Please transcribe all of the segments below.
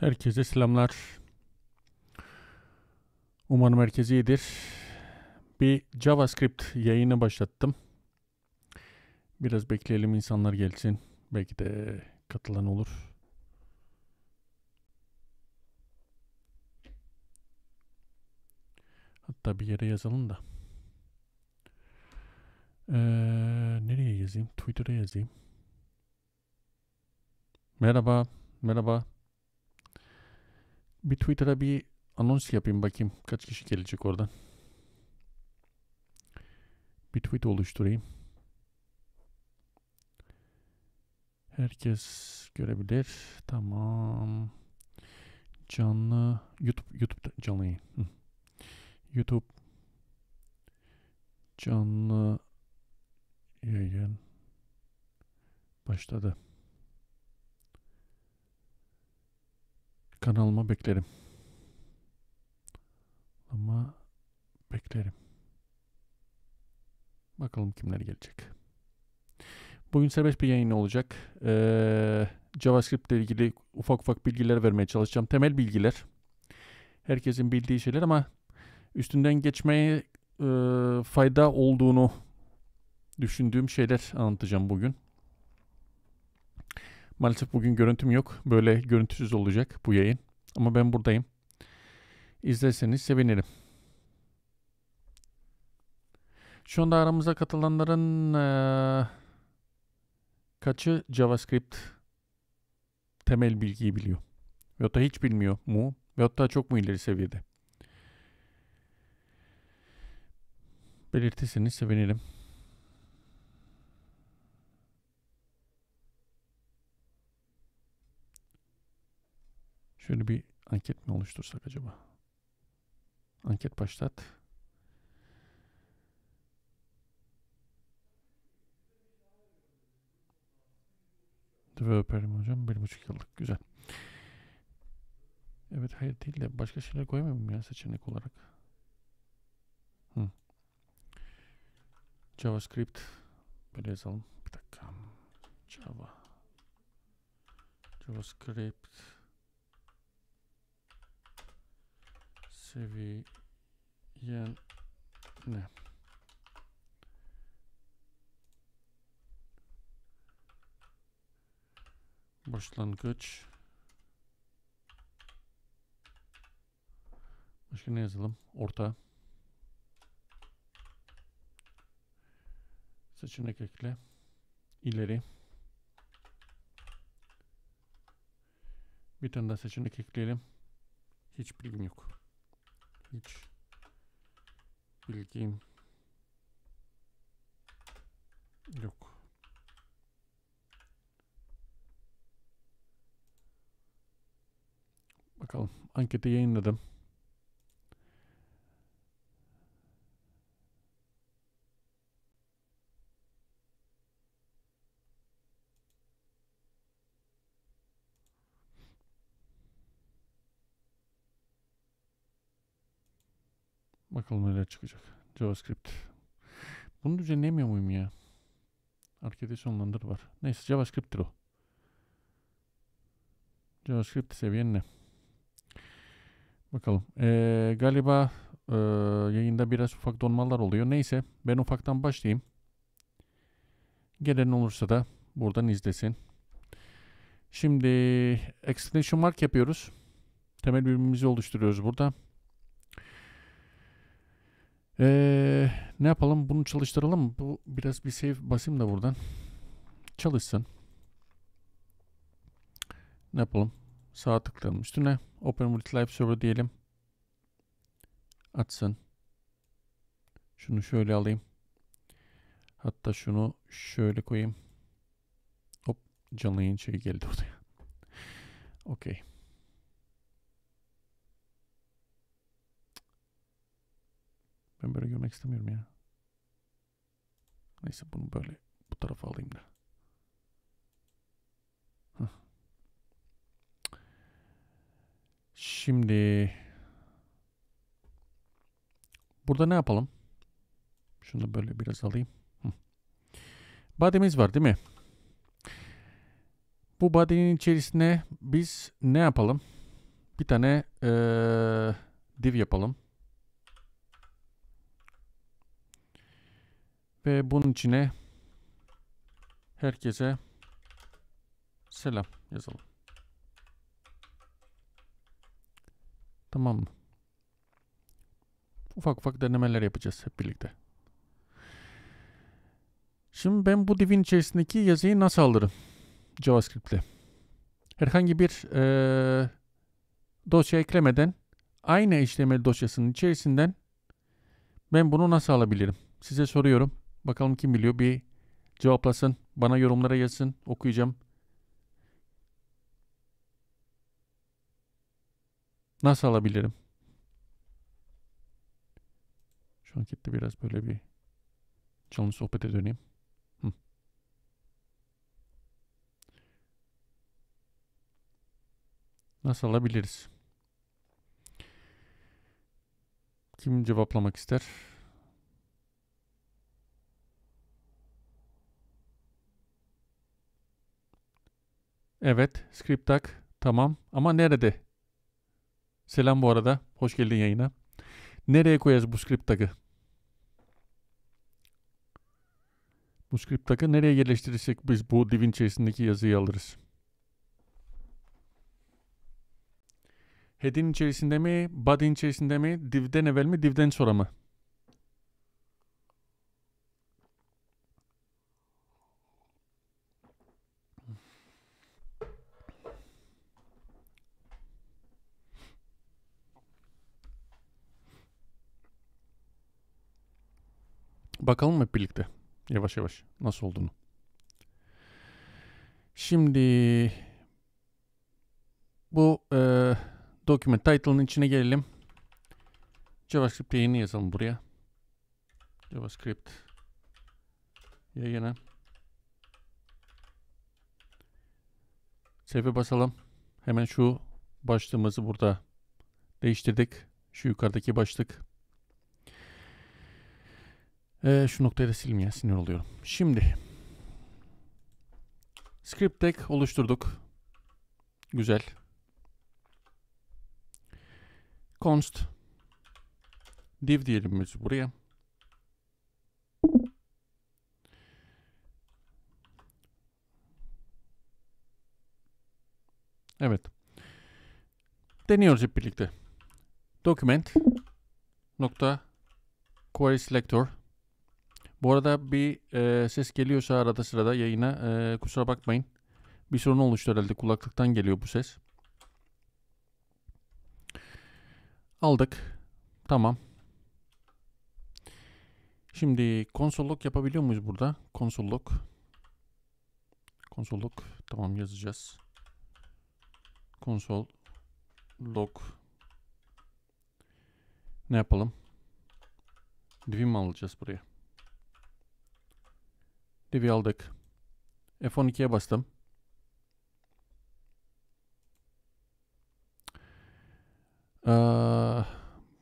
Herkese selamlar. Umarım herkes iyidir. Bir JavaScript yayını başlattım. Biraz bekleyelim insanlar gelsin. Belki de katılan olur. Hatta bir yere yazalım da. Ee, nereye yazayım? Twitter'a yazayım. Merhaba, merhaba bir Twitter'a bir anons yapayım bakayım kaç kişi gelecek oradan. Bir tweet oluşturayım. Herkes görebilir. Tamam. Canlı YouTube YouTube canlı YouTube canlı yayın başladı. Kanalıma beklerim. Ama beklerim. Bakalım kimler gelecek. Bugün serbest bir yayın olacak. Ee, JavaScript ile ilgili ufak ufak bilgiler vermeye çalışacağım. Temel bilgiler. Herkesin bildiği şeyler ama üstünden geçmeye e, fayda olduğunu düşündüğüm şeyler anlatacağım bugün. Maalesef bugün görüntüm yok. Böyle görüntüsüz olacak bu yayın. Ama ben buradayım. İzlerseniz sevinirim. Şu anda aramıza katılanların ee, kaçı JavaScript temel bilgiyi biliyor? Veyahut da hiç bilmiyor mu? Veyahut da çok mu ileri seviyede? Belirtirseniz sevinirim. Şöyle bir anket mi oluştursak acaba? Anket başlat. Developer'im hocam. Bir buçuk yıllık. Güzel. Evet hayır değil de başka şeyler koymayayım ya seçenek olarak. Hı. JavaScript böyle yazalım. Bir dakika. Java. JavaScript seviyen ne? Başlangıç. Başka ne yazalım? Orta. Seçenek ekle. İleri. Bir tane daha seçenek ekleyelim. Hiç bilgim yok hiç bilgim yok. Bakalım anketi yayınladım. Bakalım neler çıkacak. JavaScript. Bunu düzenleyemiyor muyum ya? Arkadaş onlandır var. Neyse JavaScript'tir o. JavaScript seviyen ne? Bakalım. Ee, galiba e, yayında biraz ufak donmalar oluyor. Neyse ben ufaktan başlayayım. Gelen olursa da buradan izlesin. Şimdi exclamation mark yapıyoruz. Temel birbirimizi oluşturuyoruz burada. Ee, ne yapalım? Bunu çalıştıralım. Bu biraz bir save basayım da buradan. Çalışsın. Ne yapalım? Sağ tıklayalım üstüne. Open with live server diyelim. Atsın. Şunu şöyle alayım. Hatta şunu şöyle koyayım. Hop canlı yayın şey geldi oraya. Okey. Ben böyle görmek istemiyorum ya. Neyse bunu böyle bu tarafa alayım da. Şimdi burada ne yapalım? Şunu da böyle biraz alayım. Bademiz var değil mi? Bu body'nin içerisine biz ne yapalım? Bir tane ee, div yapalım. Ve bunun içine herkese selam yazalım. Tamam mı? Ufak ufak denemeler yapacağız hep birlikte. Şimdi ben bu divin içerisindeki yazıyı nasıl alırım? JavaScript ile Herhangi bir ee, dosya eklemeden aynı HTML dosyasının içerisinden ben bunu nasıl alabilirim? Size soruyorum. Bakalım kim biliyor bir cevaplasın. Bana yorumlara yazsın. Okuyacağım. Nasıl alabilirim? Şu ankette biraz böyle bir canlı sohbete döneyim. Hı. Nasıl alabiliriz? Kim cevaplamak ister? Evet. Scriptak. Tamam. Ama nerede? Selam bu arada. Hoş geldin yayına. Nereye koyacağız bu Scriptak'ı? Bu Scriptak'ı nereye yerleştirirsek biz bu divin içerisindeki yazıyı alırız? Head'in içerisinde mi? Body'in içerisinde mi? Div'den evvel mi? Div'den sonra mı? bakalım hep birlikte yavaş yavaş nasıl olduğunu. Şimdi bu e, document title'ın içine gelelim. JavaScript yayını yazalım buraya. JavaScript yayını. Save'e basalım. Hemen şu başlığımızı burada değiştirdik. Şu yukarıdaki başlık. Ee, şu noktayı da sileyim ya sinir oluyorum. Şimdi script tag oluşturduk. Güzel. Const div diyelim biz buraya. Evet. Deniyoruz hep birlikte. Document nokta query selector bu arada bir e, ses geliyorsa arada sırada yayına e, kusura bakmayın. Bir sorun oluştu herhalde kulaklıktan geliyor bu ses. Aldık. Tamam. Şimdi konsolluk yapabiliyor muyuz burada? Konsolluk. Konsolluk. Tamam yazacağız. Konsol log ne yapalım? Divim alacağız buraya. Divi aldık. F12'ye bastım. Ee,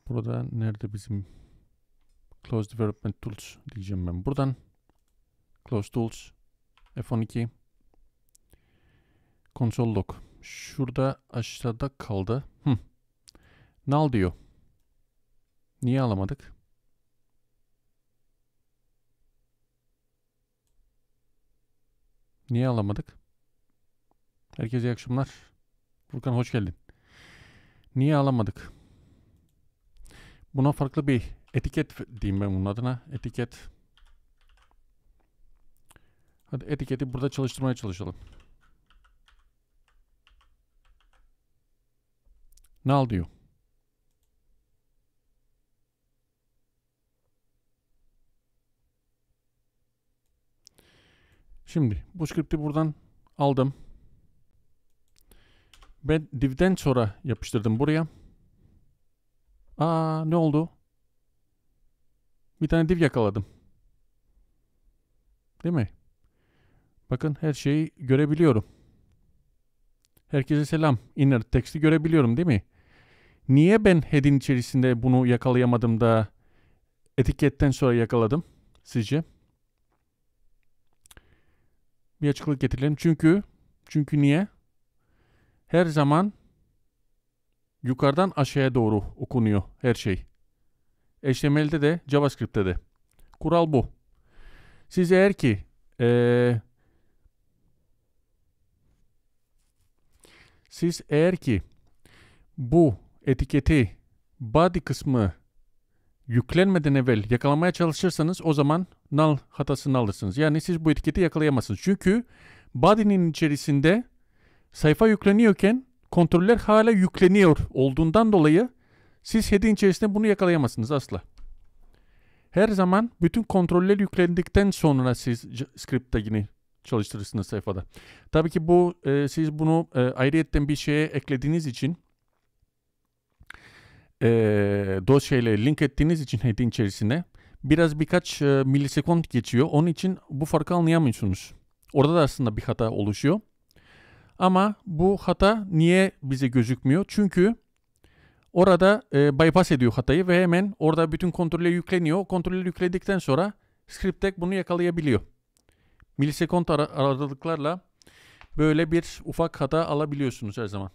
burada nerede bizim Close Development Tools diyeceğim ben. Buradan Close Tools F12 Console Log. Şurada aşağıda kaldı. Hm. Null diyor. Niye alamadık? Niye alamadık? Herkese iyi akşamlar. Furkan hoş geldin. Niye alamadık? Buna farklı bir etiket diyeyim ben bunun adına. Etiket. Hadi etiketi burada çalıştırmaya çalışalım. Nal diyor. Şimdi bu skripti buradan aldım. Ben div'den sonra yapıştırdım buraya. Aa ne oldu? Bir tane div yakaladım. Değil mi? Bakın her şeyi görebiliyorum. Herkese selam. Inner text'i görebiliyorum değil mi? Niye ben head'in içerisinde bunu yakalayamadım da etiketten sonra yakaladım sizce? bir açıklık getirelim. Çünkü çünkü niye? Her zaman yukarıdan aşağıya doğru okunuyor her şey. HTML'de de JavaScript'te de. Kural bu. Siz eğer ki ee, siz eğer ki bu etiketi body kısmı yüklenmeden evvel yakalamaya çalışırsanız o zaman null hatasını alırsınız. Yani siz bu etiketi yakalayamazsınız. Çünkü body'nin içerisinde sayfa yükleniyorken kontroller hala yükleniyor olduğundan dolayı siz head'in içerisinde bunu yakalayamazsınız asla. Her zaman bütün kontroller yüklendikten sonra siz script'te yine çalıştırırsınız sayfada. Tabii ki bu e, siz bunu e, ayrıyetten bir şeye eklediğiniz için e, dosyayla link ettiğiniz için head'in içerisine biraz birkaç e, milisekond geçiyor. Onun için bu farkı anlayamıyorsunuz. Orada da aslında bir hata oluşuyor. Ama bu hata niye bize gözükmüyor? Çünkü orada e, bypass ediyor hatayı ve hemen orada bütün kontrole yükleniyor. Kontrole yükledikten sonra Scriptek bunu yakalayabiliyor. Milisekond ar aralıklarla böyle bir ufak hata alabiliyorsunuz her zaman.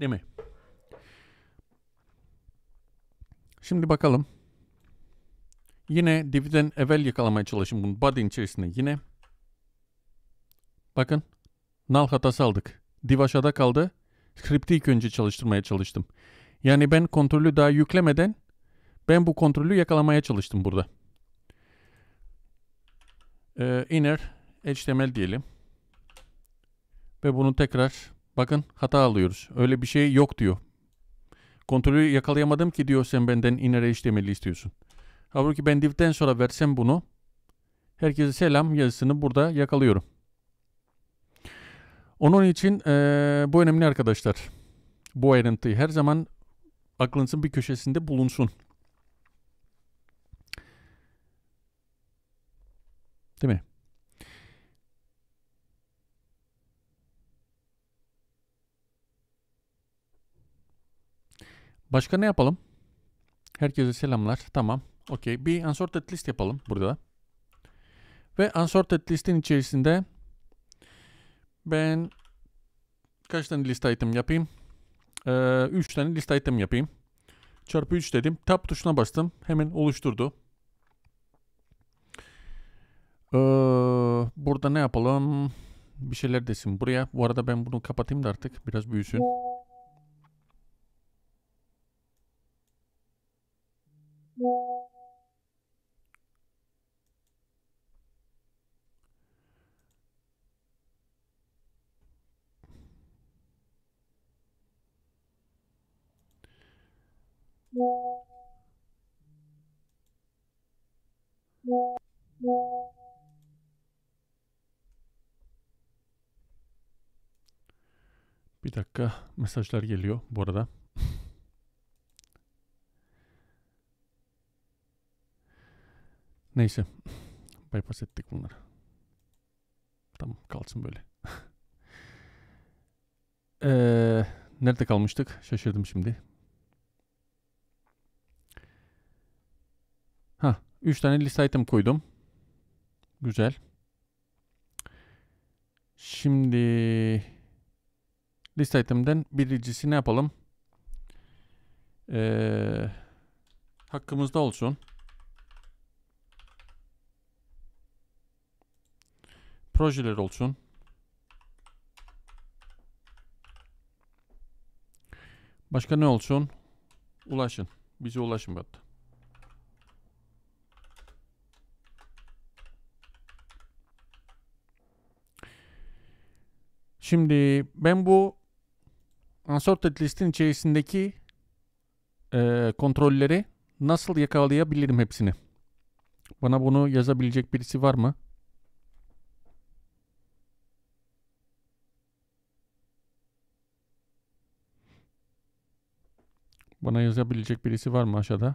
Değil mi? Şimdi bakalım. Yine dividend evvel yakalamaya çalışın bunu. Body içerisinde yine. Bakın. Nal hatası aldık. Div aşağıda kaldı. Skripti ilk önce çalıştırmaya çalıştım. Yani ben kontrolü daha yüklemeden ben bu kontrolü yakalamaya çalıştım burada. Ee, inner HTML diyelim. Ve bunu tekrar Bakın hata alıyoruz. Öyle bir şey yok diyor. Kontrolü yakalayamadım ki diyor sen benden inere işlemeli istiyorsun. Halbuki ben divden sonra versem bunu herkese selam yazısını burada yakalıyorum. Onun için ee, bu önemli arkadaşlar. Bu ayrıntıyı her zaman aklınızın bir köşesinde bulunsun. Değil mi? Başka ne yapalım? Herkese selamlar. Tamam. Okey. Bir unsorted list yapalım burada. Ve unsorted listin içerisinde ben kaç tane list item yapayım? 3 ee, üç tane list item yapayım. Çarpı 3 dedim. Tab tuşuna bastım. Hemen oluşturdu. Ee, burada ne yapalım? Bir şeyler desin buraya. Bu arada ben bunu kapatayım da artık biraz büyüsün. Bir dakika mesajlar geliyor bu arada. Neyse. Bypass ettik bunları. Tamam kalsın böyle. ee, nerede kalmıştık? Şaşırdım şimdi. Ha, 3 tane list item koydum. Güzel. Şimdi list item'den birincisi ne yapalım? Ee, hakkımızda olsun. projeler olsun. Başka ne olsun? Ulaşın. Bize ulaşın hatta. Şimdi ben bu unsorted listin içerisindeki e, kontrolleri nasıl yakalayabilirim hepsini? Bana bunu yazabilecek birisi var mı? Bana yazabilecek birisi var mı aşağıda?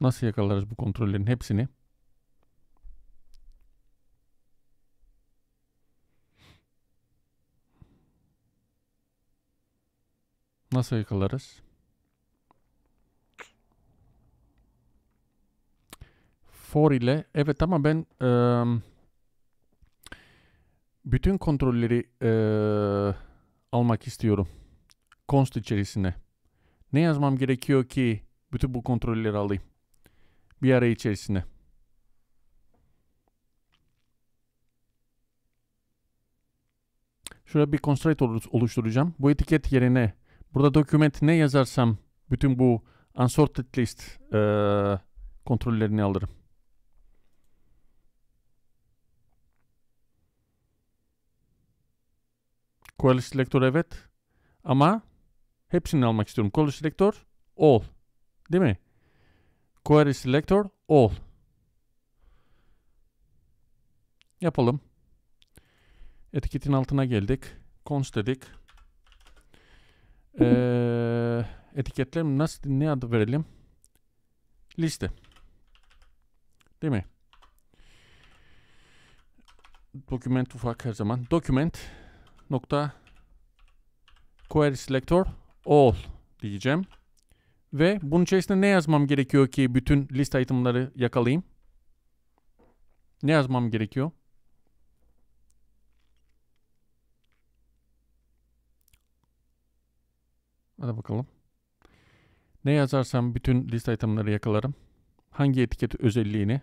Nasıl yakalarız bu kontrollerin hepsini? Nasıl yakalarız? For ile evet ama ben ıı, bütün kontrolleri ıı, almak istiyorum. Const içerisine. Ne yazmam gerekiyor ki bütün bu kontrolleri alayım? Bir ara içerisinde. Şurada bir constraint oluşturacağım. Bu etiket yerine burada document ne yazarsam bütün bu unsorted list e, kontrollerini alırım. Query selector evet ama Hepsini almak istiyorum. Color Selector All. Değil mi? Query Selector All. Yapalım. Etiketin altına geldik. Cons dedik. Ee, etiketler nasıl ne adı verelim? Liste. Değil mi? Document ufak her zaman. Document nokta query selector all diyeceğim. Ve bunun içerisinde ne yazmam gerekiyor ki bütün list itemları yakalayayım? Ne yazmam gerekiyor? Hadi bakalım. Ne yazarsam bütün list itemları yakalarım. Hangi etiket özelliğini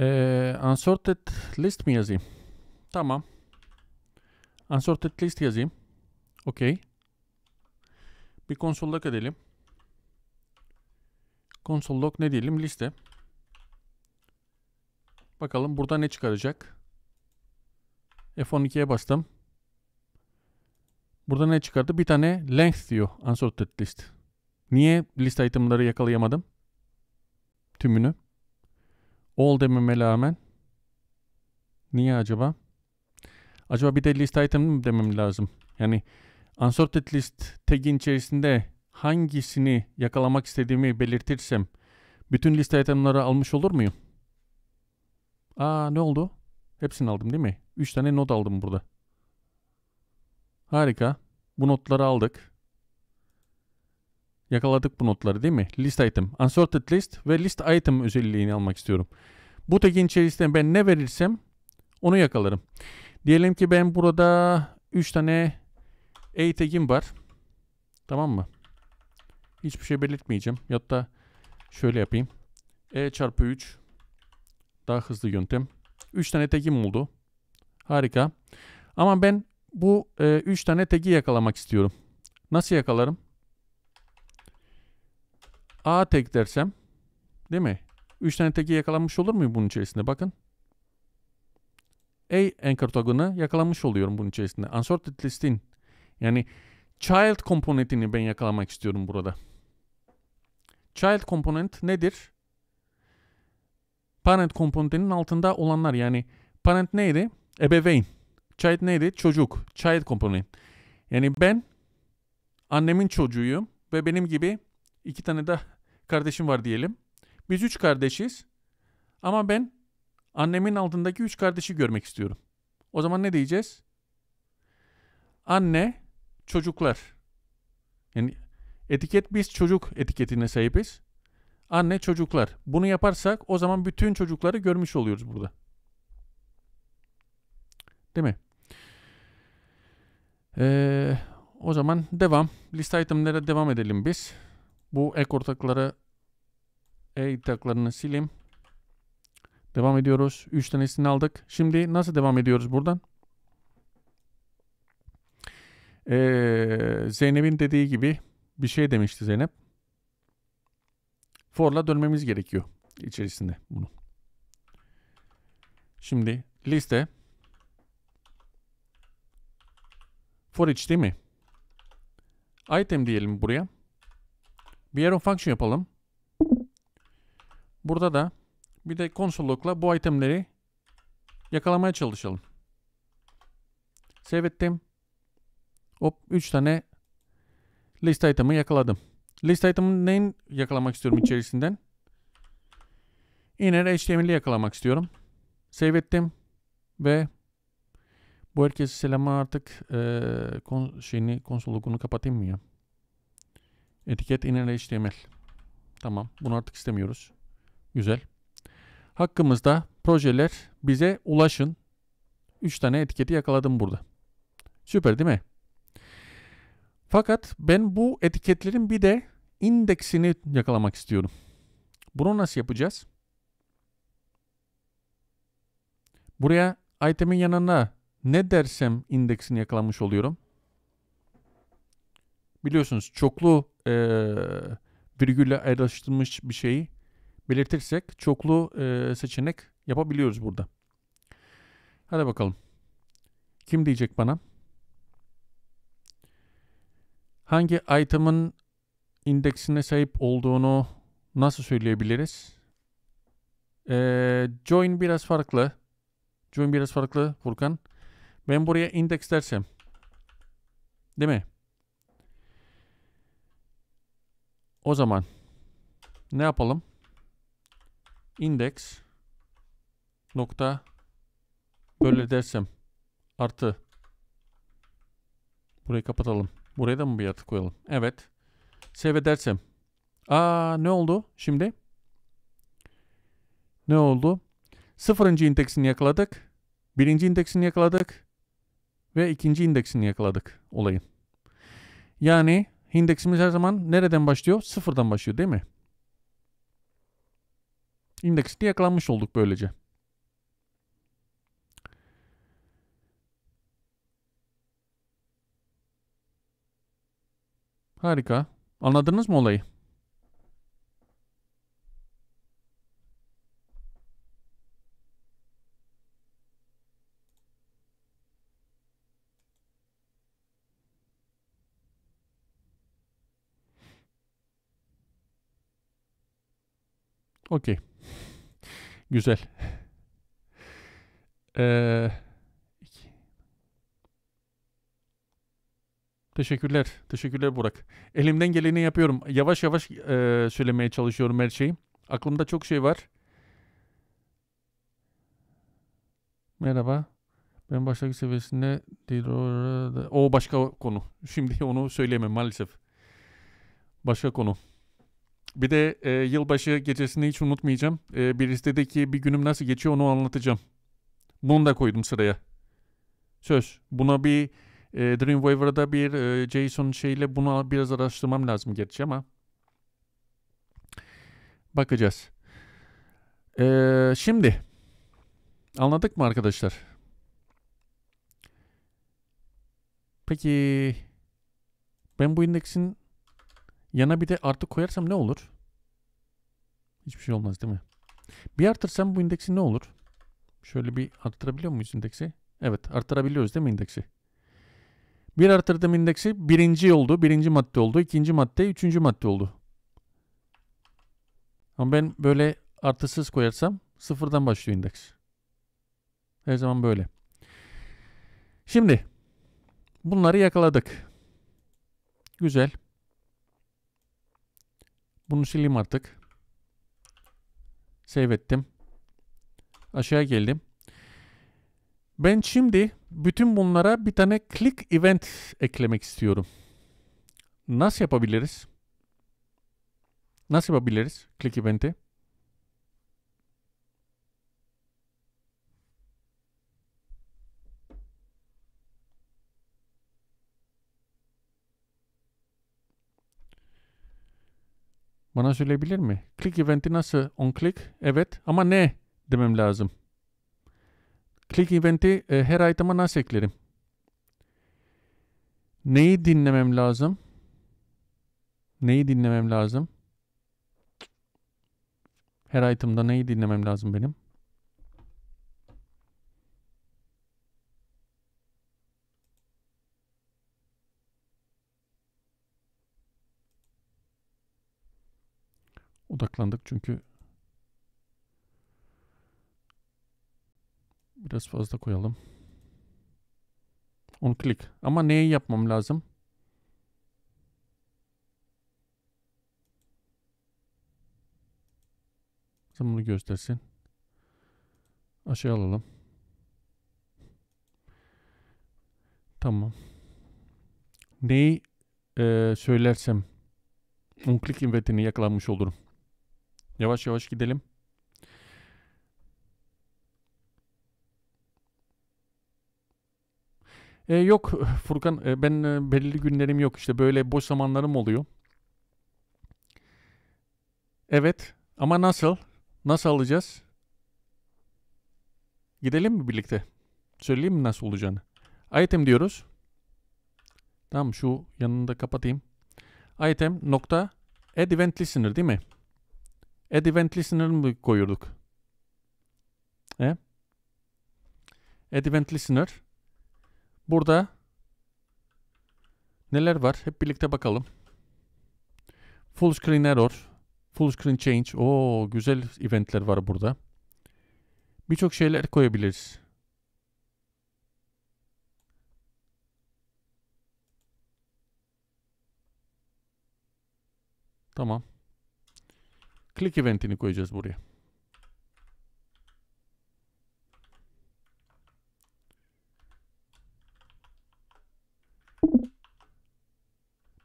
Ee, unsorted list mi yazayım? Tamam. Unsorted list yazayım. Okey. Bir console log edelim. Console log ne diyelim? Liste. Bakalım burada ne çıkaracak? F12'ye bastım. Burada ne çıkardı? Bir tane length diyor unsorted list. Niye list itemları yakalayamadım? Tümünü all dememe rağmen niye acaba? Acaba bir de list item mi demem lazım? Yani unsorted list tag'in içerisinde hangisini yakalamak istediğimi belirtirsem bütün list itemları almış olur muyum? Aa ne oldu? Hepsini aldım değil mi? 3 tane not aldım burada. Harika. Bu notları aldık. Yakaladık bu notları değil mi? List item, unsorted list ve list item özelliğini almak istiyorum. Bu tagin içerisinde ben ne verirsem onu yakalarım. Diyelim ki ben burada 3 tane A tagim var. Tamam mı? Hiçbir şey belirtmeyeceğim. Ya da şöyle yapayım. E çarpı 3 daha hızlı yöntem. 3 tane tagim oldu. Harika. Ama ben bu 3 e, tane tagi yakalamak istiyorum. Nasıl yakalarım? A tek dersem değil mi? 3 tane teki yakalanmış olur mu bunun içerisinde? Bakın. A enkartagını yakalanmış oluyorum bunun içerisinde. Unsorted listin yani child komponentini ben yakalamak istiyorum burada. Child komponent nedir? Parent komponentinin altında olanlar yani parent neydi? Ebeveyn. Child neydi? Çocuk. Child komponent. Yani ben annemin çocuğuyum ve benim gibi iki tane daha kardeşim var diyelim. Biz üç kardeşiz ama ben annemin altındaki üç kardeşi görmek istiyorum. O zaman ne diyeceğiz? Anne, çocuklar. Yani etiket biz çocuk etiketine sahibiz. Anne, çocuklar. Bunu yaparsak o zaman bütün çocukları görmüş oluyoruz burada. Değil mi? Ee, o zaman devam. List itemlere devam edelim biz. Bu ek ortakları E iddiaklarını silim. Devam ediyoruz. 3 tanesini aldık. Şimdi nasıl devam ediyoruz buradan? Ee, Zeynep'in dediği gibi bir şey demişti Zeynep. For'la dönmemiz gerekiyor içerisinde bunu. Şimdi liste for each değil mi? Item diyelim buraya. Bir arrow function yapalım. Burada da bir de konsollukla bu itemleri yakalamaya çalışalım. Save ettim. Hop 3 tane list item'ı yakaladım. List item'ı neyi yakalamak istiyorum içerisinden? Inner HTML'i yakalamak istiyorum. Save ettim. Ve bu herkese selama artık e, kon şeyini konsolluğunu kapatayım mı ya? Etiket inner HTML. Tamam. Bunu artık istemiyoruz. Güzel. Hakkımızda projeler bize ulaşın. 3 tane etiketi yakaladım burada. Süper değil mi? Fakat ben bu etiketlerin bir de indeksini yakalamak istiyorum. Bunu nasıl yapacağız? Buraya itemin yanına ne dersem indeksini yakalamış oluyorum. Biliyorsunuz çoklu e, virgülle ayrıştırılmış bir şeyi belirtirsek çoklu e, seçenek yapabiliyoruz burada. Hadi bakalım. Kim diyecek bana? Hangi item'ın indeksine sahip olduğunu nasıl söyleyebiliriz? Ee, join biraz farklı. Join biraz farklı Furkan. Ben buraya index dersem. Değil mi? O zaman ne yapalım? Index nokta böyle dersem artı burayı kapatalım. Buraya da mı bir artı koyalım? Evet. Save edersem. Aa ne oldu şimdi? Ne oldu? Sıfırıncı indeksini yakaladık. Birinci indeksini yakaladık. Ve ikinci indeksini yakaladık olayın. Yani indeksimiz her zaman nereden başlıyor? Sıfırdan başlıyor değil mi? İndeksini yakalanmış olduk böylece. Harika. Anladınız mı olayı? Okey. Güzel. Ee, Teşekkürler. Teşekkürler Burak. Elimden geleni yapıyorum. Yavaş yavaş e, söylemeye çalışıyorum her şeyi. Aklımda çok şey var. Merhaba. Ben başlangıç seviyesinde O başka konu. Şimdi onu söyleyemem maalesef. Başka konu. Bir de e, yılbaşı gecesini hiç unutmayacağım. E, bir listedeki bir günüm nasıl geçiyor onu anlatacağım. Bunu da koydum sıraya. Söz. Buna bir e, Dreamweaver'da bir e, JSON şeyle bunu biraz araştırmam lazım gerçi ama. Bakacağız. E, şimdi. Anladık mı arkadaşlar? Peki. Ben bu indeksin Yana bir de artı koyarsam ne olur? Hiçbir şey olmaz değil mi? Bir artırsam bu indeksi ne olur? Şöyle bir arttırabiliyor muyuz indeksi? Evet arttırabiliyoruz değil mi indeksi? Bir artırdım indeksi birinci oldu. Birinci madde oldu. ikinci madde, üçüncü madde oldu. Ama ben böyle artısız koyarsam sıfırdan başlıyor indeks. Her zaman böyle. Şimdi bunları yakaladık. Güzel. Bunu sileyim artık. Save ettim. Aşağı geldim. Ben şimdi bütün bunlara bir tane click event eklemek istiyorum. Nasıl yapabiliriz? Nasıl yapabiliriz click event'i? Bana söyleyebilir mi? Click eventi nasıl? On click? Evet ama ne demem lazım. Click eventi e, her item'a nasıl eklerim? Neyi dinlemem lazım? Neyi dinlemem lazım? Her item'da neyi dinlemem lazım benim? odaklandık çünkü biraz fazla koyalım. 10 klik. Ama neyi yapmam lazım? Zaten bunu göstersin. Aşağı alalım. Tamam. Neyi e, söylersem 10 klik invertini yakalanmış olurum. Yavaş yavaş gidelim. E, yok Furkan e, ben e, belirli günlerim yok işte böyle boş zamanlarım oluyor. Evet ama nasıl? Nasıl alacağız? Gidelim mi birlikte? Söyleyeyim mi nasıl olacağını? Item diyoruz. Tamam şu yanını da kapatayım. Item nokta add event listener değil mi? Add event listener'ı mı koyuyorduk? E? Add event listener. Burada neler var? Hep birlikte bakalım. Full screen error. Full screen change. O güzel eventler var burada. Birçok şeyler koyabiliriz. Tamam. Click event'ini koyacağız buraya.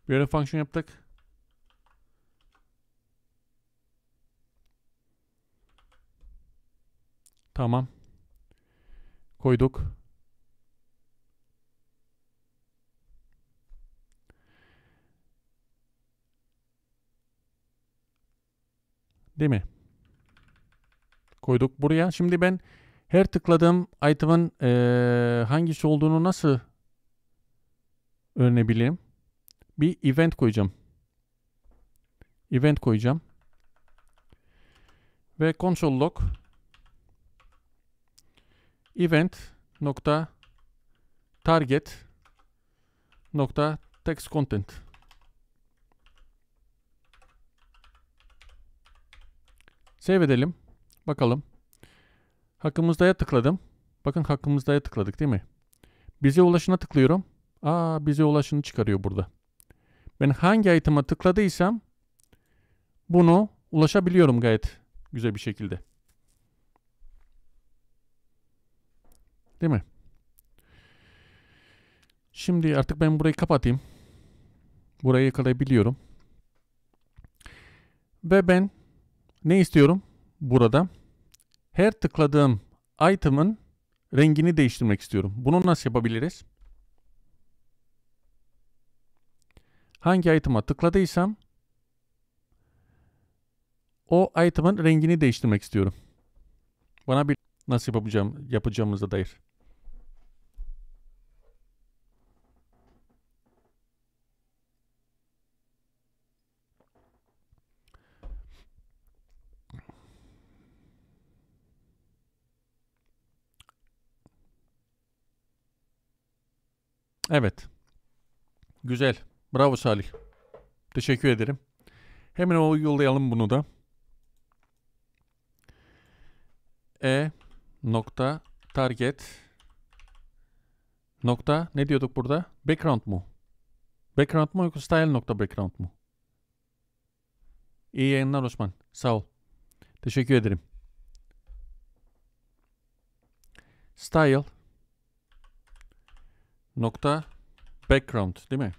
Bir ara function yaptık. Tamam. Koyduk. Değil mi? Koyduk buraya. Şimdi ben her tıkladığım item'ın e, hangisi olduğunu nasıl öğrenebilirim? Bir event koyacağım. Event koyacağım. Ve console log event nokta target nokta text content Save edelim. Bakalım. Hakkımızda'ya tıkladım. Bakın hakkımızda'ya tıkladık değil mi? Bize ulaşına tıklıyorum. Aa bize ulaşını çıkarıyor burada. Ben hangi item'a tıkladıysam bunu ulaşabiliyorum gayet güzel bir şekilde. Değil mi? Şimdi artık ben burayı kapatayım. Burayı yakalayabiliyorum. Ve ben ne istiyorum? Burada her tıkladığım item'ın rengini değiştirmek istiyorum. Bunu nasıl yapabiliriz? Hangi item'a tıkladıysam o item'ın rengini değiştirmek istiyorum. Bana bir nasıl yapacağım, yapacağımıza dair. Evet. Güzel. Bravo Salih. Teşekkür ederim. Hemen o yollayalım bunu da. E nokta target nokta ne diyorduk burada? Background mu? Background mu yoksa style nokta background mu? İyi yayınlar Osman. Sağ ol. Teşekkür ederim. Style nokta background değil mi?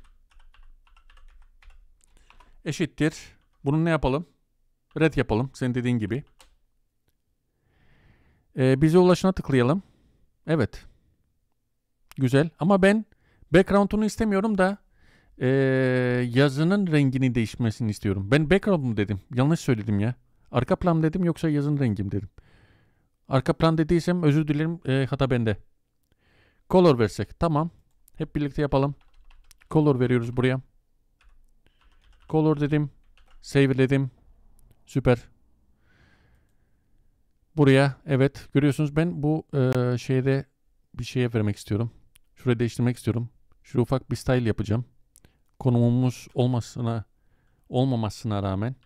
Eşittir. Bunu ne yapalım? Red yapalım. Senin dediğin gibi. Ee, bize ulaşına tıklayalım. Evet. Güzel. Ama ben background'unu istemiyorum da e, yazının rengini değişmesini istiyorum. Ben background dedim? Yanlış söyledim ya. Arka plan dedim yoksa yazın rengim dedim. Arka plan dediysem özür dilerim. E, hata bende. Color versek. Tamam. Hep birlikte yapalım. Color veriyoruz buraya. Color dedim. Save dedim. Süper. Buraya evet görüyorsunuz ben bu e, şeyde bir şeye vermek istiyorum. Şurayı değiştirmek istiyorum. Şuraya ufak bir style yapacağım. Konumumuz olmasına olmamasına rağmen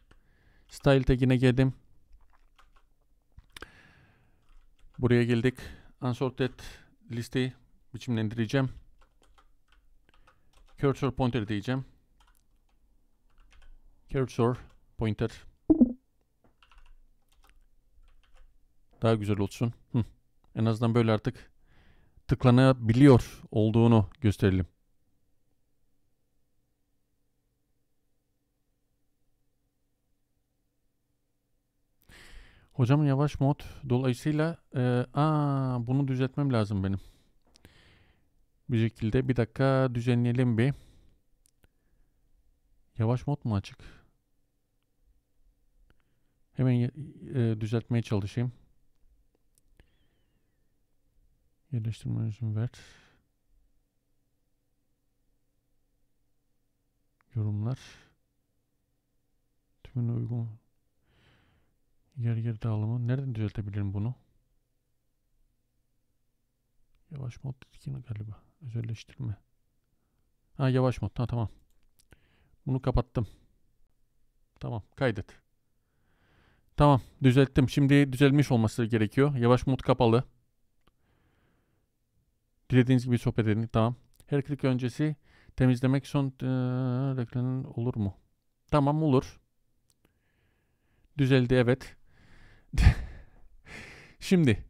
style tagine geldim. Buraya geldik. Unsorted listeyi biçimlendireceğim. Cursor pointer diyeceğim. Cursor pointer. Daha güzel olsun. Hı. En azından böyle artık tıklanabiliyor olduğunu gösterelim. Hocam yavaş mod dolayısıyla e, aa, bunu düzeltmem lazım benim bir şekilde. Bir dakika düzenleyelim bir. Yavaş mod mu açık? Hemen e, düzeltmeye çalışayım. Yerleştirme izin ver. Yorumlar. Tümün uygun. Yer yer dağılımı. Nereden düzeltebilirim bunu? Yavaş mod etkini galiba. Özelleştirme. Ha yavaş mod. Ha tamam. Bunu kapattım. Tamam kaydet. Tamam düzelttim. Şimdi düzelmiş olması gerekiyor. Yavaş mod kapalı. Dilediğiniz gibi sohbet edin. Tamam. Her klik öncesi temizlemek son reklamın olur mu? Tamam olur. Düzeldi evet. Şimdi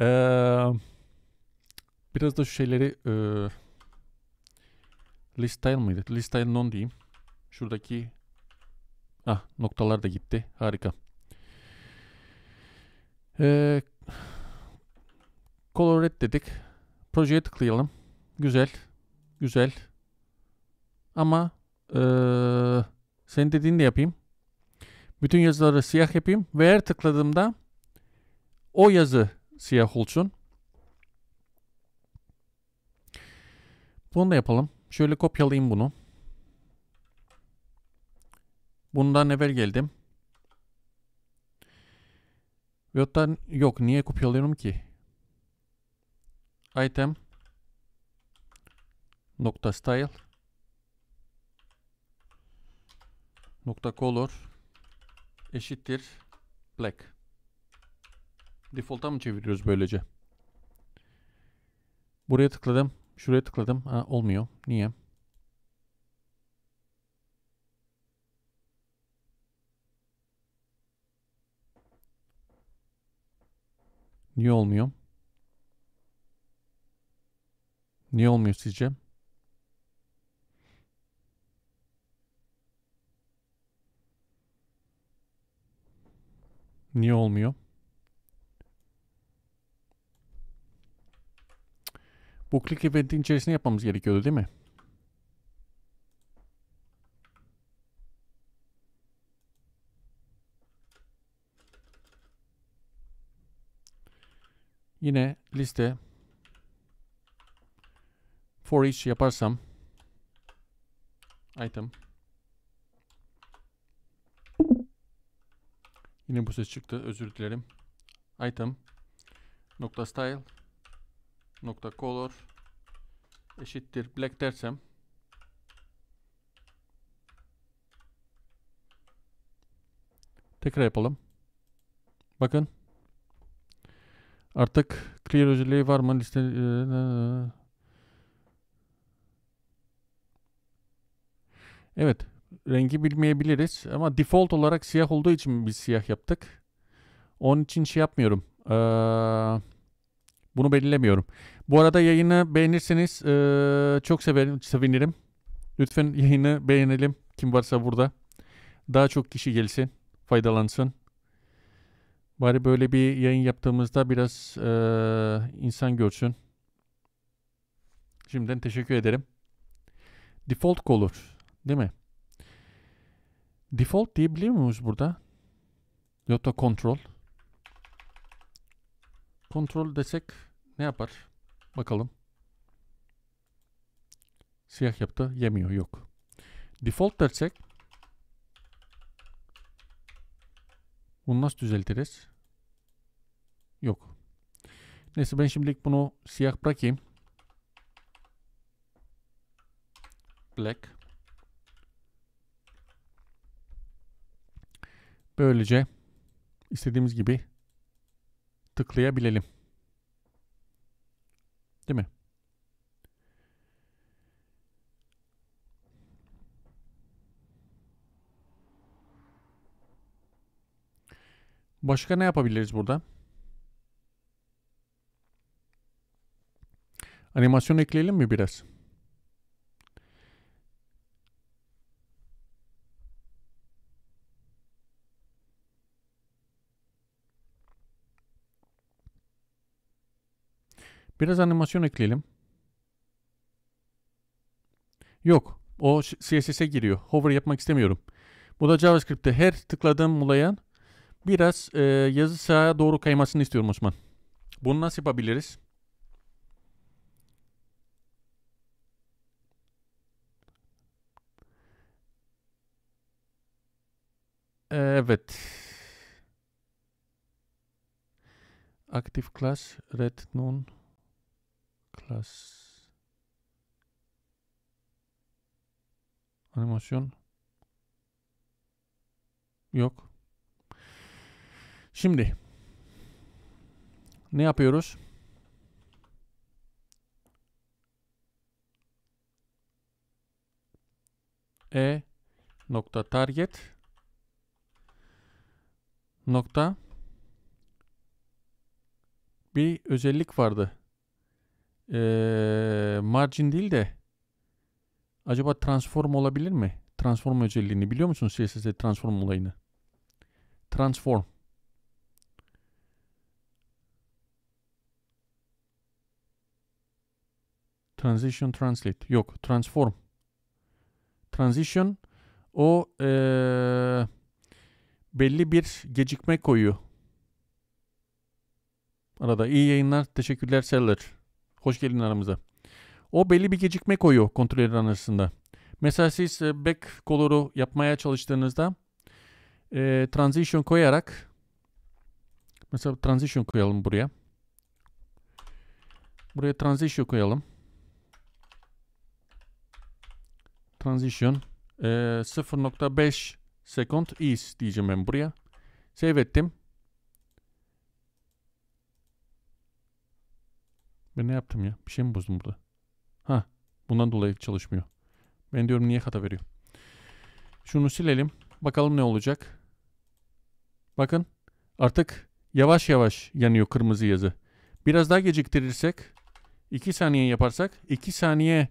ee, Biraz da şu şeyleri e, list style mıydı? List style non diyeyim. Şuradaki ah noktalar da gitti. Harika. Ee, color red dedik. Projeye tıklayalım. Güzel. Güzel. Ama ee, senin dediğini de yapayım. Bütün yazıları siyah yapayım ve her tıkladığımda o yazı siyah olsun. Bunu da yapalım. Şöyle kopyalayayım bunu. Bundan evvel geldim. Veyahut da yok niye kopyalıyorum ki? Item nokta style nokta color eşittir black. Default'a mı çeviriyoruz böylece? Buraya tıkladım. Şuraya tıkladım. Ha, olmuyor. Niye? Niye olmuyor? Niye olmuyor sizce? Niye olmuyor? Bu click event'in içerisinde yapmamız gerekiyordu değil mi? Yine liste for each yaparsam item yine bu ses çıktı özür dilerim item nokta style nokta color eşittir black dersem tekrar yapalım. Bakın artık clear özelliği var mı liste e, e, e. Evet rengi bilmeyebiliriz ama default olarak siyah olduğu için biz siyah yaptık. Onun için şey yapmıyorum. Ee, bunu belirlemiyorum. Bu arada yayını beğenirseniz e, çok severim, sevinirim. Lütfen yayını beğenelim. Kim varsa burada. Daha çok kişi gelsin, faydalansın. Bari böyle bir yayın yaptığımızda biraz e, insan görsün. Şimdiden teşekkür ederim. Default color değil mi? Default diyebiliyor muyuz burada? Yoksa control kontrol desek ne yapar? Bakalım. Siyah yaptı. Yemiyor. Yok. Default dersek bunu nasıl düzeltiriz? Yok. Neyse ben şimdilik bunu siyah bırakayım. Black. Böylece istediğimiz gibi tıklayabilelim. Değil mi? Başka ne yapabiliriz burada? Animasyon ekleyelim mi biraz? Biraz animasyon ekleyelim. Yok. O CSS'e giriyor. Hover yapmak istemiyorum. Bu da JavaScript'te her tıkladığım mulayan biraz e, yazı sağa doğru kaymasını istiyorum Osman. Bunu nasıl yapabiliriz? Evet. Active class red none plus animasyon yok. Şimdi ne yapıyoruz? E nokta target nokta bir özellik vardı ee, margin değil de acaba transform olabilir mi? Transform özelliğini biliyor musun CSS'de transform olayını? Transform. Transition Translate. Yok. Transform. Transition o ee, belli bir gecikme koyuyor. Arada iyi yayınlar. Teşekkürler Seller. Hoş geldin aramıza. O belli bir gecikme koyuyor kontroller arasında. Mesela siz e, back color'u yapmaya çalıştığınızda e, transition koyarak mesela transition koyalım buraya. Buraya transition koyalım. Transition e, 0.5 second is diyeceğim ben buraya. Save ettim. Ben ne yaptım ya? Bir şey mi bozdum burada? Ha, bundan dolayı çalışmıyor. Ben diyorum niye hata veriyor? Şunu silelim. Bakalım ne olacak. Bakın artık yavaş yavaş yanıyor kırmızı yazı. Biraz daha geciktirirsek 2 saniye yaparsak 2 saniye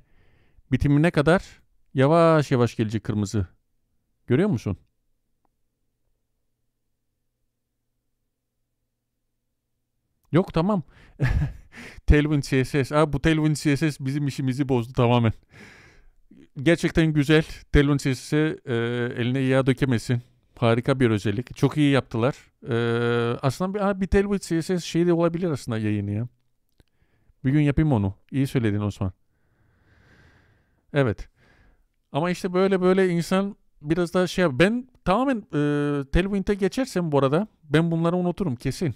bitimine kadar yavaş yavaş gelecek kırmızı. Görüyor musun? Yok tamam. Tailwind CSS. Aa, bu Tailwind CSS bizim işimizi bozdu tamamen. Gerçekten güzel. Tailwind CSS e, eline yağ dökemesin. Harika bir özellik. Çok iyi yaptılar. E, aslında bir, aa, bir Tailwind CSS şey de olabilir aslında yayını ya. Bir gün yapayım onu. İyi söyledin Osman. Evet. Ama işte böyle böyle insan biraz daha şey yap. Ben tamamen e, Tailwind'e geçersem bu arada ben bunları unuturum kesin.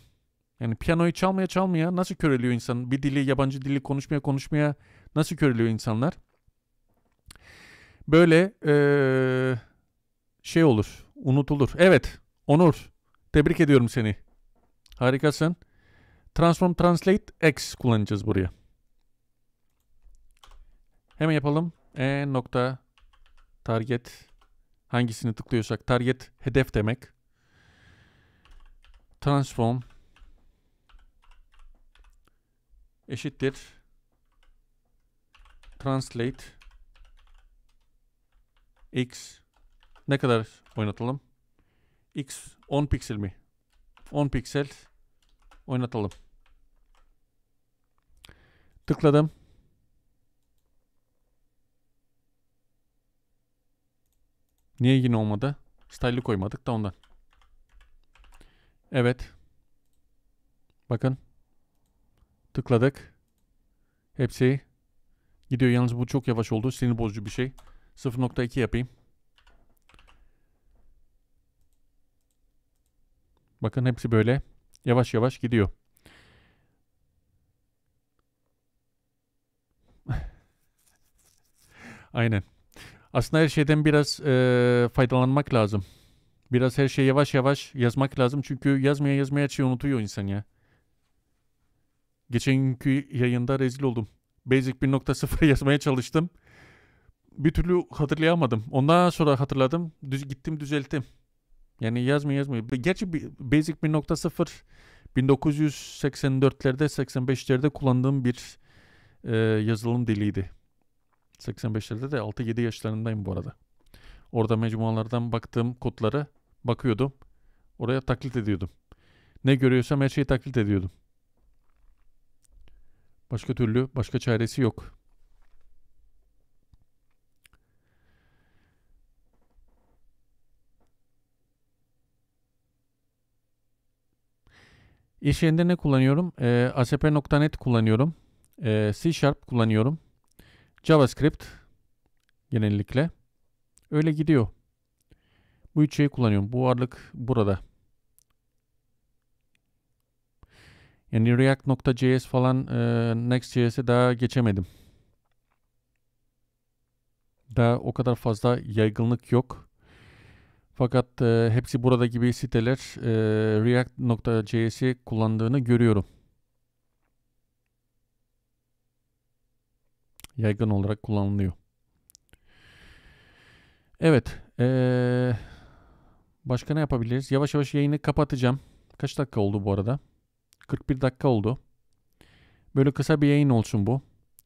Yani piyanoyu çalmaya çalmaya nasıl köreliyor insan? Bir dili, yabancı dili konuşmaya konuşmaya nasıl köreliyor insanlar? Böyle ee, şey olur, unutulur. Evet, Onur. Tebrik ediyorum seni. Harikasın. Transform Translate X kullanacağız buraya. Hemen yapalım. E nokta target hangisini tıklıyorsak target hedef demek. Transform eşittir translate x ne kadar oynatalım? x 10 piksel mi? 10 piksel oynatalım. Tıkladım. Niye yine olmadı? Style'ı koymadık da ondan. Evet. Bakın. Tıkladık. Hepsi gidiyor. Yalnız bu çok yavaş oldu. Sinir bozucu bir şey. 0.2 yapayım. Bakın hepsi böyle yavaş yavaş gidiyor. Aynen. Aslında her şeyden biraz e, faydalanmak lazım. Biraz her şeyi yavaş yavaş yazmak lazım. Çünkü yazmaya yazmaya şey unutuyor insan ya. Geçenki yayında rezil oldum. Basic 1.0 yazmaya çalıştım. Bir türlü hatırlayamadım. Ondan sonra hatırladım. Düz, gittim düzelttim. Yani yazmıyor yazmıyor. Gerçi Basic 1.0 1984'lerde 85'lerde kullandığım bir e, yazılım diliydi. 85'lerde de 6-7 yaşlarındayım bu arada. Orada mecmualardan baktığım kodları bakıyordum. Oraya taklit ediyordum. Ne görüyorsam her şeyi taklit ediyordum. Başka türlü başka çaresi yok. İş yerinde ne kullanıyorum? E, ee, ASP.NET kullanıyorum. E, C Sharp kullanıyorum. JavaScript genellikle. Öyle gidiyor. Bu üç şeyi kullanıyorum. Bu varlık burada. Yani React.js falan e, Next.js'e daha geçemedim. Daha o kadar fazla yaygınlık yok. Fakat e, hepsi burada gibi siteler e, React.js'i kullandığını görüyorum. Yaygın olarak kullanılıyor. Evet. E, başka ne yapabiliriz? Yavaş yavaş yayını kapatacağım. Kaç dakika oldu bu arada? 41 dakika oldu. Böyle kısa bir yayın olsun bu.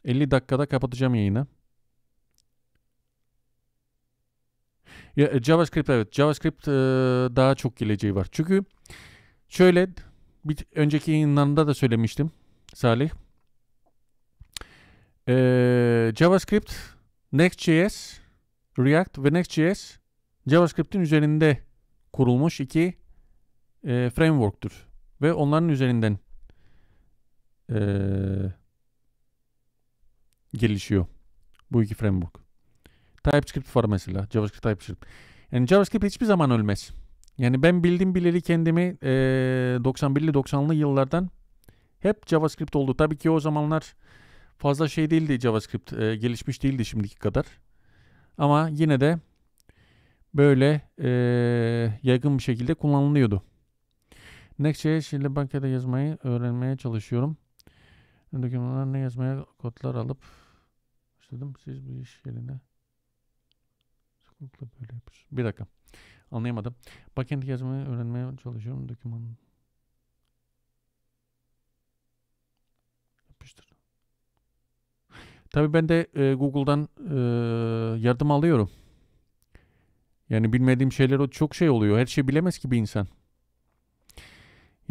50 dakikada kapatacağım yayını. Ya, e, JavaScript evet. JavaScript e, daha çok geleceği var. Çünkü şöyle bir önceki yayınlarında da söylemiştim Salih. E, JavaScript, Next.js, React ve Next.js JavaScript'in üzerinde kurulmuş iki e, framework'tür. Ve onların üzerinden ee, gelişiyor bu iki framework. TypeScript var mesela. JavaScript TypeScript. Yani JavaScript hiçbir zaman ölmez. Yani ben bildim bileli kendimi e, 91'li 90'lı yıllardan hep JavaScript oldu. Tabii ki o zamanlar fazla şey değildi JavaScript. E, gelişmiş değildi şimdiki kadar. Ama yine de böyle e, yaygın bir şekilde kullanılıyordu. Next.js şiirli bankada yazmayı öğrenmeye çalışıyorum. Dokümanlar ne yazmaya kodlar alıp başladım. Siz bu iş yerine sıklıkla böyle yapıyorsunuz. Bir dakika. Anlayamadım. Backend yazmayı öğrenmeye çalışıyorum. Doküman yapıştır. Tabii ben de e, Google'dan e, yardım alıyorum. Yani bilmediğim şeyler o çok şey oluyor. Her şey bilemez ki bir insan.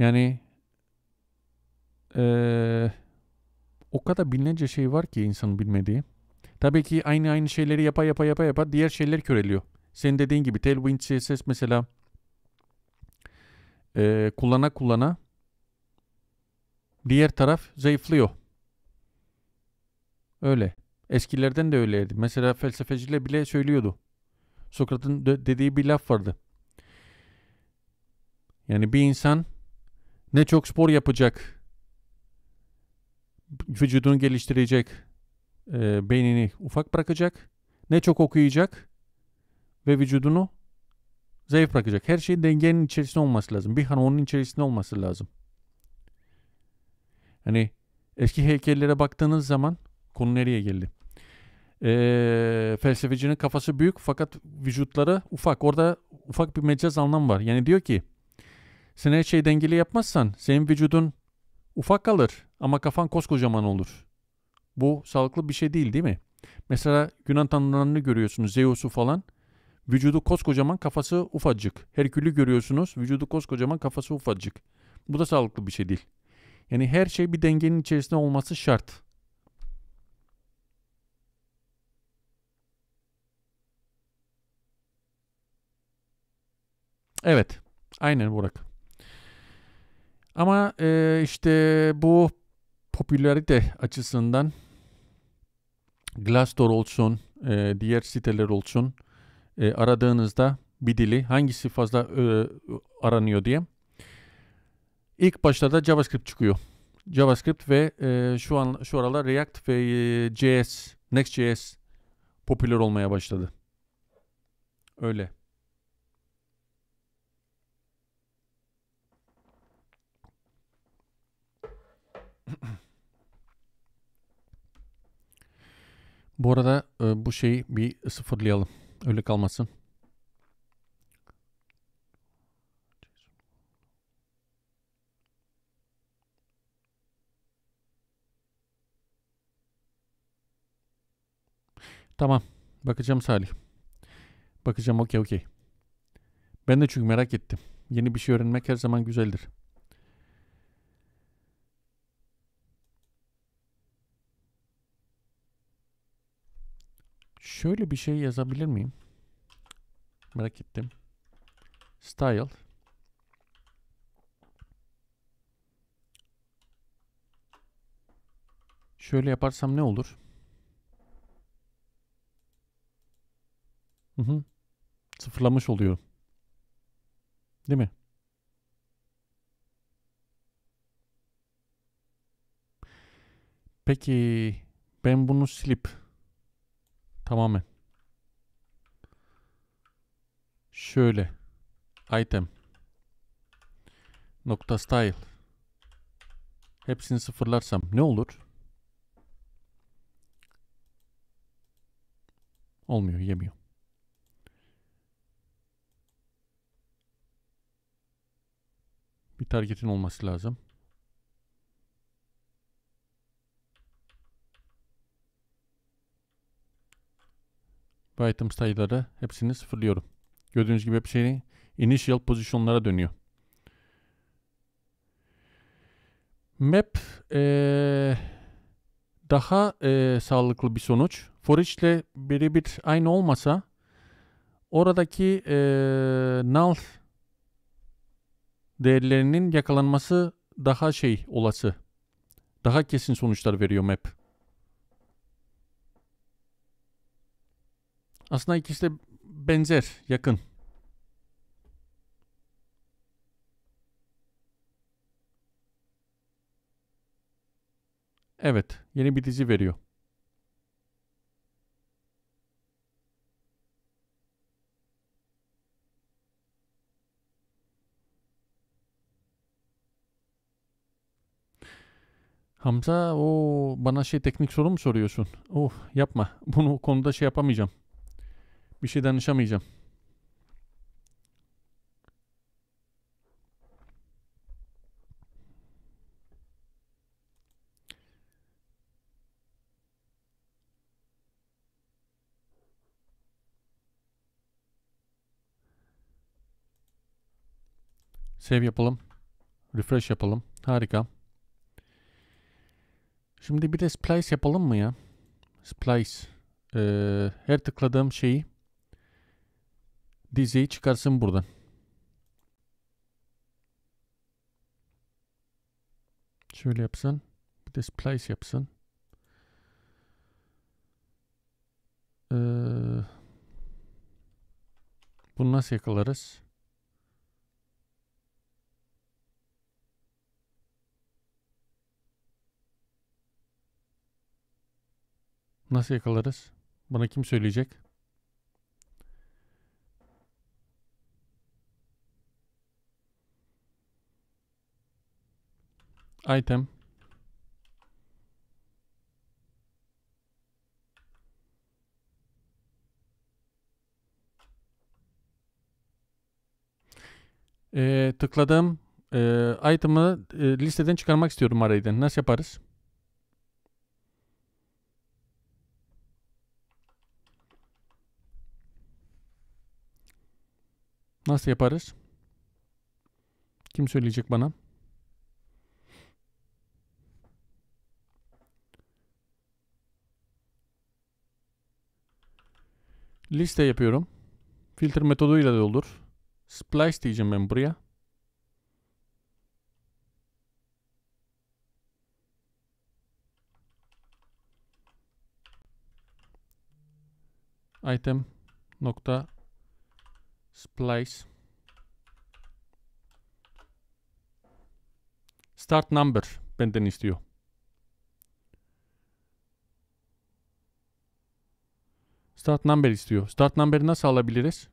Yani ee, o kadar binlerce şey var ki insanın bilmediği. Tabii ki aynı aynı şeyleri yapa yapa yapa yapa diğer şeyler köreliyor. Senin dediğin gibi Tailwind CSS mesela ee, kullana kullana diğer taraf zayıflıyor. Öyle. Eskilerden de öyleydi. Mesela felsefeciler bile söylüyordu. Sokrat'ın de dediği bir laf vardı. Yani bir insan ne çok spor yapacak. Vücudunu geliştirecek. E, beynini ufak bırakacak. Ne çok okuyacak. Ve vücudunu zayıf bırakacak. Her şeyin dengenin içerisinde olması lazım. Bir harmoninin içerisinde olması lazım. Hani eski heykellere baktığınız zaman konu nereye geldi? Ee, felsefecinin kafası büyük fakat vücutları ufak. Orada ufak bir mecaz anlam var. Yani diyor ki sen her şeyi dengeli yapmazsan senin vücudun ufak kalır ama kafan koskocaman olur. Bu sağlıklı bir şey değil değil mi? Mesela Yunan tanrılarını görüyorsunuz Zeus'u falan. Vücudu koskocaman kafası ufacık. Herkül'ü görüyorsunuz vücudu koskocaman kafası ufacık. Bu da sağlıklı bir şey değil. Yani her şey bir dengenin içerisinde olması şart. Evet. Aynen Burak. Ama e, işte bu popülarite açısından Glassdoor olsun, e, diğer siteler olsun e, aradığınızda bir dili hangisi fazla e, aranıyor diye ilk başta da JavaScript çıkıyor. JavaScript ve e, şu an şu aralar React ve e, JS, Next.js popüler olmaya başladı. Öyle. Bu arada e, bu şeyi bir sıfırlayalım. Öyle kalmasın. Tamam. Bakacağım Salih. Bakacağım okey okey. Ben de çünkü merak ettim. Yeni bir şey öğrenmek her zaman güzeldir. Şöyle bir şey yazabilir miyim? Merak ettim. Style. Şöyle yaparsam ne olur? Hı hı. Sıfırlamış oluyor. Değil mi? Peki ben bunu silip Tamamen. Şöyle. Item. Nokta style. Hepsini sıfırlarsam ne olur? Olmuyor, yemiyor. Bir targetin olması lazım. ve item sayıları hepsini sıfırlıyorum. Gördüğünüz gibi hepsi şey initial pozisyonlara dönüyor. Map ee, daha e, sağlıklı bir sonuç. Forage each ile birebir aynı olmasa oradaki e, null değerlerinin yakalanması daha şey olası. Daha kesin sonuçlar veriyor map. Aslında ikisi de benzer, yakın. Evet, yeni bir dizi veriyor. Hamza o bana şey teknik soru mu soruyorsun? Oh yapma. Bunu konuda şey yapamayacağım. Bir şey danışamayacağım. Save yapalım. Refresh yapalım. Harika. Şimdi bir de splice yapalım mı ya? Splice. Ee, her tıkladığım şeyi Dizeyi çıkarsın buradan. Şöyle yapsan. Bir de splice yapsan. Ee, bunu nasıl yakalarız? Nasıl yakalarız? Bana kim söyleyecek? Item. Ee, tıkladım e, item'ı e, listeden çıkarmak istiyorum arayden. Nasıl yaparız? Nasıl yaparız? Kim söyleyecek bana? Liste yapıyorum. Filtre metoduyla da olur. Splice diyeceğim ben buraya. item nokta splice start number benden istiyor. Start number istiyor. Start number'ı nasıl alabiliriz?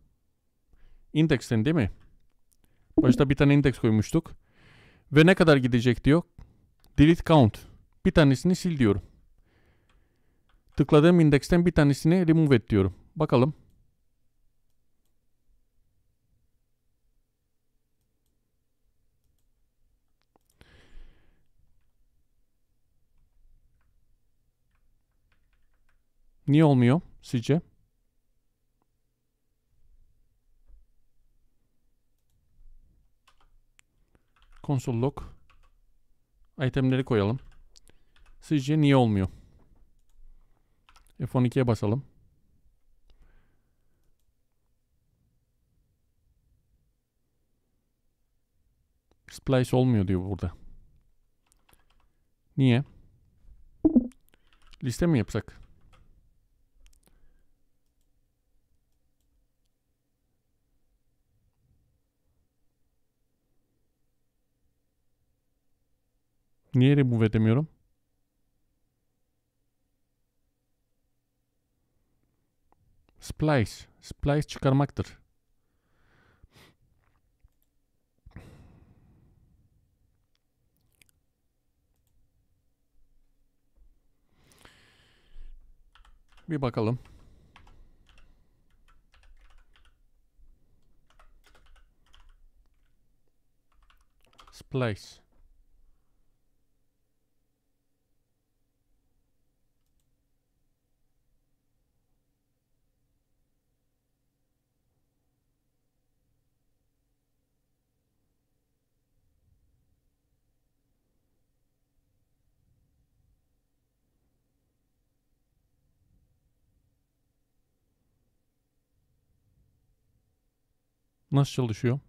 İndeksten değil mi? Başta bir tane index koymuştuk. Ve ne kadar gidecek diyor. Delete count. Bir tanesini sil diyorum. Tıkladığım indeksten bir tanesini remove et diyorum. Bakalım. Niye olmuyor? sizce? Console log itemleri koyalım. Sizce niye olmuyor? F12'ye basalım. Splice olmuyor diyor burada. Niye? Liste mi yapsak? Niye remove edemiyorum? Splice. Splice çıkarmaktır. Bir bakalım. Splice. Nasıl çalışıyor?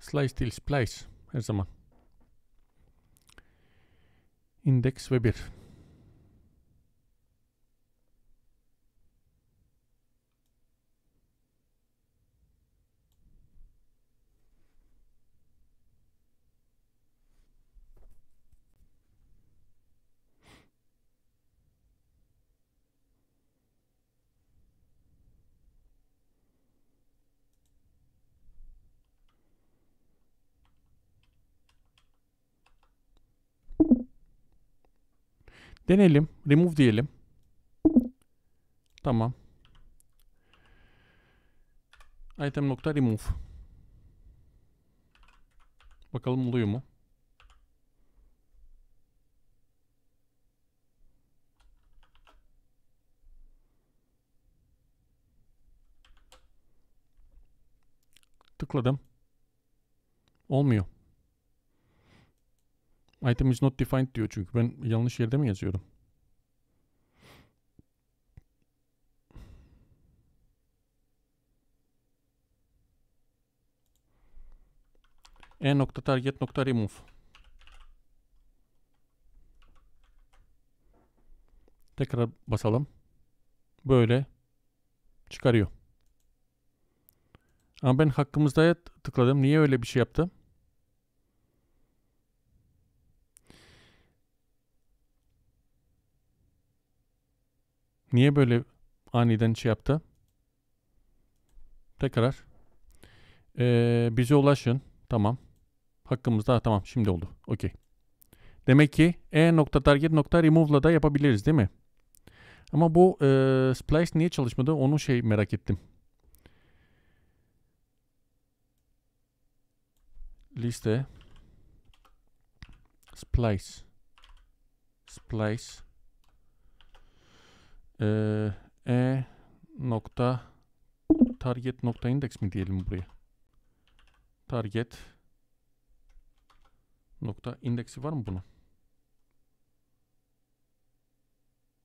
Slice değil splice her zaman. Index ve 1. Deneyelim. Remove diyelim. Tamam. Item nokta remove. Bakalım oluyor mu? Tıkladım. Olmuyor. Item is not defined diyor çünkü ben yanlış yerde mi yazıyorum? e nokta target nokta remove tekrar basalım böyle çıkarıyor ama ben hakkımızda tıkladım niye öyle bir şey yaptım Niye böyle aniden şey yaptı? Tekrar. Ee, bize ulaşın. Tamam. Hakkımızda. Tamam şimdi oldu. Okey. Demek ki e.target.remove'la da yapabiliriz değil mi? Ama bu e, splice niye çalışmadı onu şey merak ettim. Liste splice splice ee, e nokta target nokta index mi diyelim buraya? Target nokta indeksi var mı bunun?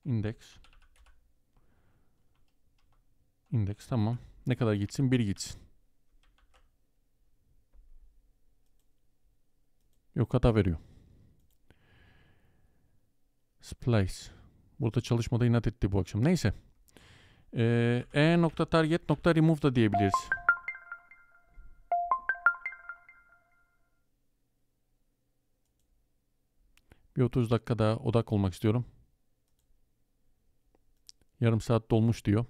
Index. Index tamam. Ne kadar gitsin? bir gitsin. Yok hata veriyor. Splice. Burada çalışmada inat etti bu akşam. Neyse. Ee, e.target.remove da diyebiliriz. Bir 30 dakika daha odak olmak istiyorum. Yarım saat dolmuş diyor.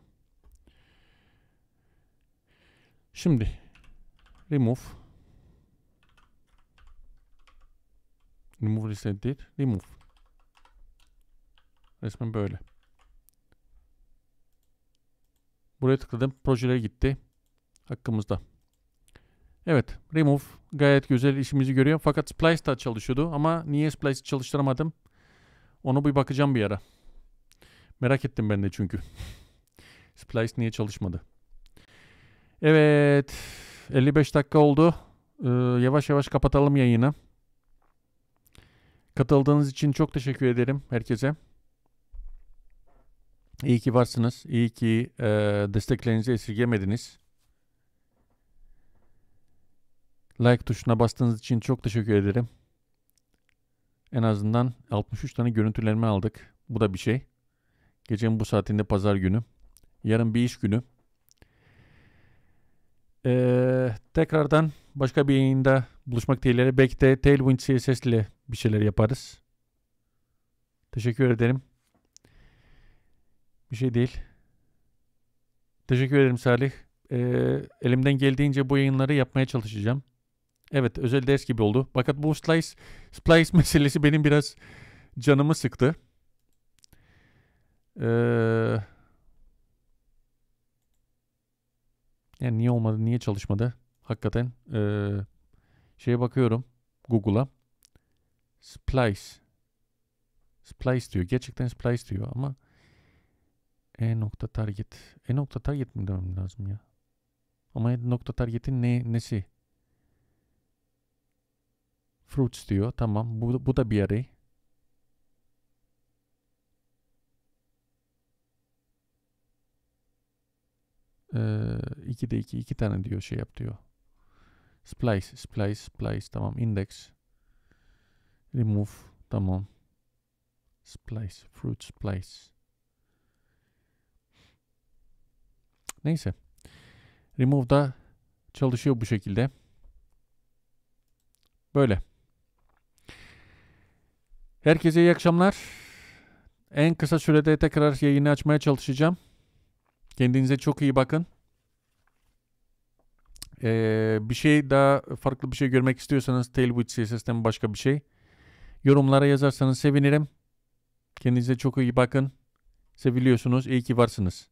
Şimdi remove remove reset remove Resmen böyle. Buraya tıkladım. Projelere gitti. Hakkımızda. Evet. Remove gayet güzel işimizi görüyor. Fakat Splice da çalışıyordu. Ama niye splice çalıştıramadım? Onu bir bakacağım bir ara. Merak ettim ben de çünkü. Splice niye çalışmadı? Evet. 55 dakika oldu. Ee, yavaş yavaş kapatalım yayını. Katıldığınız için çok teşekkür ederim herkese. İyi ki varsınız. İyi ki e, desteklerinizi esirgemediniz. Like tuşuna bastığınız için çok teşekkür ederim. En azından 63 tane görüntülerimi aldık. Bu da bir şey. Gecenin bu saatinde pazar günü. Yarın bir iş günü. Ee, tekrardan başka bir yayında buluşmak dileğiyle. Belki de Tailwind CSS ile bir şeyler yaparız. Teşekkür ederim. Bir şey değil. Teşekkür ederim Salih. Ee, elimden geldiğince bu yayınları yapmaya çalışacağım. Evet özel ders gibi oldu. Fakat bu splice splice meselesi benim biraz canımı sıktı. Ee, yani niye olmadı, niye çalışmadı? Hakikaten ee, şeye bakıyorum Google'a. Splice. Splice diyor. Gerçekten splice diyor ama e nokta target. E nokta target mi demem lazım ya? Ama E nokta targetin ne, nesi? Fruits diyor. Tamam. Bu, bu da bir array. Ee, 2'de 2. 2 tane diyor şey yap diyor. Splice. Splice. Splice. Tamam. Index. Remove. Tamam. Splice. Fruit splice. Neyse. Remove da çalışıyor bu şekilde. Böyle. Herkese iyi akşamlar. En kısa sürede tekrar yayını açmaya çalışacağım. Kendinize çok iyi bakın. Ee, bir şey daha farklı bir şey görmek istiyorsanız Tailwind CSS'ten başka bir şey. Yorumlara yazarsanız sevinirim. Kendinize çok iyi bakın. Seviliyorsunuz. İyi ki varsınız.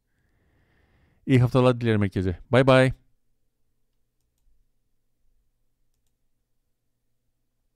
İyi haftalar dilerim herkese. Bay bay.